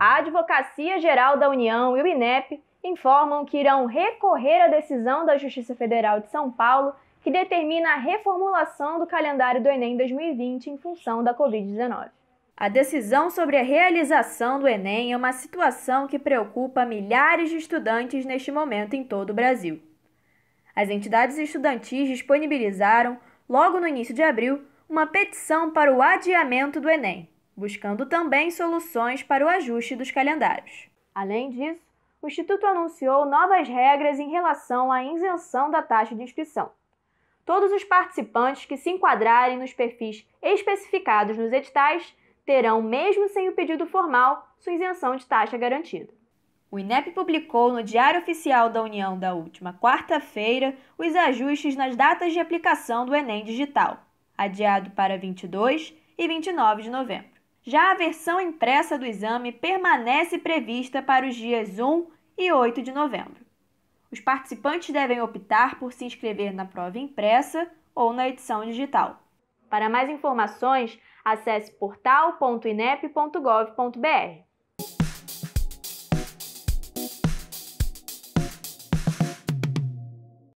A Advocacia Geral da União e o INEP informam que irão recorrer à decisão da Justiça Federal de São Paulo que determina a reformulação do calendário do Enem 2020 em função da Covid-19. A decisão sobre a realização do Enem é uma situação que preocupa milhares de estudantes neste momento em todo o Brasil. As entidades estudantis disponibilizaram, logo no início de abril, uma petição para o adiamento do Enem buscando também soluções para o ajuste dos calendários. Além disso, o Instituto anunciou novas regras em relação à isenção da taxa de inscrição. Todos os participantes que se enquadrarem nos perfis especificados nos editais terão, mesmo sem o pedido formal, sua isenção de taxa garantida. O INEP publicou no Diário Oficial da União da última quarta-feira os ajustes nas datas de aplicação do Enem Digital, adiado para 22 e 29 de novembro. Já a versão impressa do exame permanece prevista para os dias 1 e 8 de novembro. Os participantes devem optar por se inscrever na prova impressa ou na edição digital. Para mais informações, acesse portal.inep.gov.br.